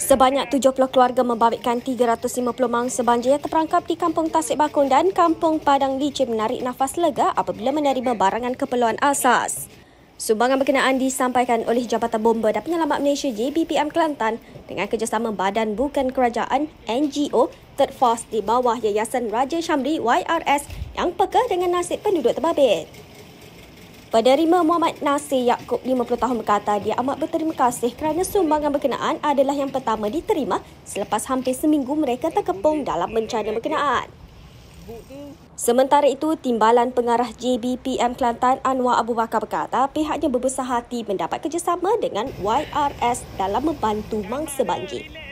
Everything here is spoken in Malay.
Sebanyak 70 keluarga membabitkan 350 mangsa banjir yang terperangkap di Kampung Tasik Bakun dan Kampung Padang Licin menarik nafas lega apabila menerima barangan keperluan asas. Sumbangan berkenaan disampaikan oleh Jabatan Bomba dan Penyelamat Malaysia JBPM Kelantan dengan kerjasama Badan Bukan Kerajaan NGO Third Force di bawah Yayasan Raja Syamri YRS yang peka dengan nasib penduduk terbabit. Penerima Muhammad Nasir Yaakob 50 tahun berkata dia amat berterima kasih kerana sumbangan berkenaan adalah yang pertama diterima selepas hampir seminggu mereka terkepung dalam bencana berkenaan. Sementara itu, Timbalan Pengarah JBPM Kelantan Anwar Abu Bakar berkata pihaknya berbesar hati mendapat kerjasama dengan YRS dalam membantu mangsa banjir.